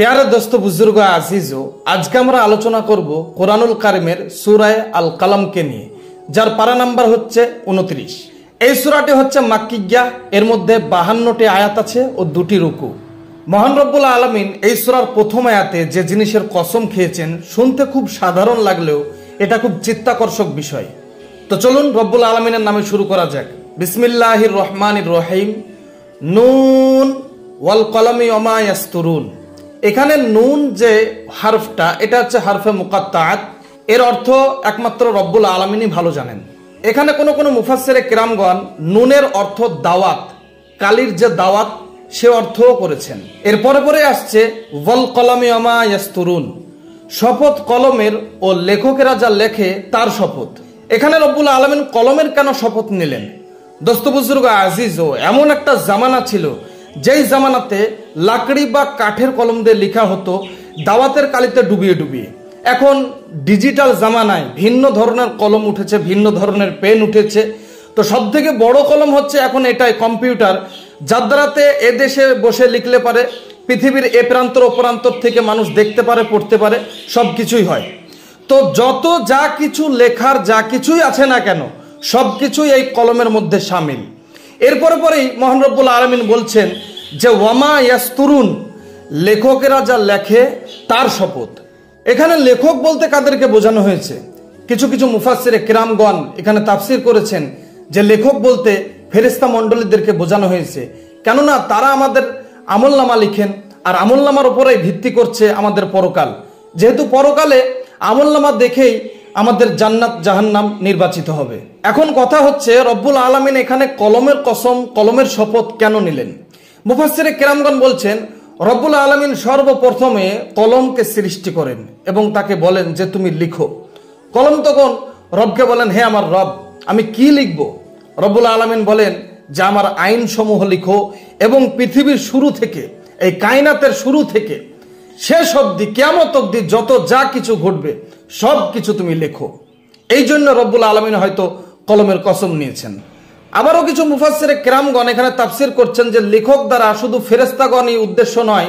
প্যারা দোস্ত বুজুর্গ আজিজ আজকে আমরা আলোচনা করব কোরআনুল কারিমের সুরায় আল কালামকে নিয়ে যার পারা নাম্বার হচ্ছে উনত্রিশ এই সুরাটি হচ্ছে মাক্কিজ্ঞা এর মধ্যে বাহান্নটি আয়াত আছে ও দুটি রুকু মহান রব্বুল আলমিন এই সুরার প্রথম আয়াতে যে জিনিসের কসম খেয়েছেন শুনতে খুব সাধারণ লাগলেও এটা খুব চিত্তাকর্ষক বিষয় তো চলুন রব্বুল আলমিনের নামে শুরু করা যাক বিসমিল্লাহির রহমান রহিম নুন ওয়াল কলমি অমায়াস্তরুন এখানে নুন যে হারফটা এটা হচ্ছে হারফে মুকাত্তাত এর অর্থ একমাত্র রব্বুল আলমিনই ভালো জানেন এখানে কোনো কোনো মুফাসেরে কেরামগণ নুনের অর্থ দাওয়াত কালির যে দাওয়াত সে অর্থও করেছেন এর পরে আসছে ওয়াল কলমে অমা শপথ কলমের ও লেখকেরা যা লেখে তার শপথ এখানে রব্বুল আলমিন কলমের কেন শপথ নিলেন দোস্ত আজিজ ও এমন একটা জামানা ছিল যেই জামানাতে লাকড়ি বা কাঠের কলম দিয়ে লেখা হতো দাওয়াতের কালিতে ডুবিয়ে ডুবিয়ে এখন ডিজিটাল জামানায় ভিন্ন ধরনের কলম উঠেছে ভিন্ন ধরনের পেন উঠেছে তো সব থেকে বড় কলম হচ্ছে এখন এটাই কম্পিউটার যার দ্বারাতে এদেশে বসে লিখলে পারে পৃথিবীর এ প্রান্তর ও প্রান্তর থেকে মানুষ দেখতে পারে পড়তে পারে সব কিছুই হয় তো যত যা কিছু লেখার যা কিছুই আছে না কেন সব কিছুই এই কলমের মধ্যে সামিল এরপরে পরেই মোহন রব্বুল আলমিন বলছেন যে ওয়ামা তরুণ লেখকেরা যা লেখে তার শপথ এখানে লেখক বলতে কাদেরকে বোঝানো হয়েছে কিছু কিছু মুফাসিরে কিরামগণ এখানে তাফসির করেছেন যে লেখক বলতে ফেরিস্তা মণ্ডলীদেরকে বোঝানো হয়েছে কেননা তারা আমাদের আমলনামা লিখেন আর আমলনামার উপরেই ভিত্তি করছে আমাদের পরকাল যেহেতু পরকালে আমলনামা দেখেই আমাদের জান্নাত জাহান্নাম নির্বাচিত হবে এখন কথা হচ্ছে রব্বুল আলমিন এখানে কলমের কসম কলমের শপথ কেন নিলেন মুফাসিরে কেরামগণ বলছেন রব্বুল আলমিন সর্বপ্রথমে কলমকে সৃষ্টি করেন এবং তাকে বলেন যে তুমি লিখো কলম তখন রবকে বলেন হে আমার রব আমি কি লিখব রব্বুল আলমিন বলেন যে আমার আইনসমূহ লিখো এবং পৃথিবীর শুরু থেকে এই কায়নাতের শুরু থেকে শেষ অব্দি কেমত অব্দি যত যা কিছু ঘটবে সব কিছু তুমি লেখো এই জন্য রব্বুল আলমিন হয়তো কলমের কসম নিয়েছেন আবারও কিছু মুফাসের ক্রামগণ এখানে তাফসির করছেন যে লেখক দ্বারা শুধু ফেরেস্তাগণই উদ্দেশ্য নয়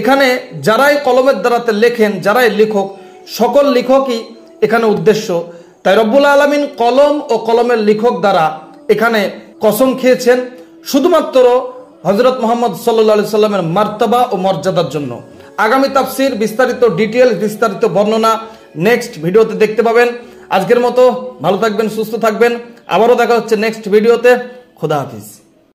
এখানে যারাই কলমের দ্বারাতে লেখেন যারাই লেখক সকল লেখকই এখানে উদ্দেশ্য তাই রব্বুল আলমিন কলম ও কলমের লেখক দ্বারা এখানে কসম খেয়েছেন শুধুমাত্র হজরত মোহাম্মদ সাল্লি সাল্লামের মার্তাবা ও মর্যাদার জন্য আগামী তাফসির বিস্তারিত ডিটেলস বিস্তারিত বর্ণনা নেক্সট ভিডিওতে দেখতে পাবেন আজকের মতো ভালো থাকবেন সুস্থ থাকবেন আবারও দেখা হচ্ছে নেক্সট ভিডিওতে খোদা হাফিজ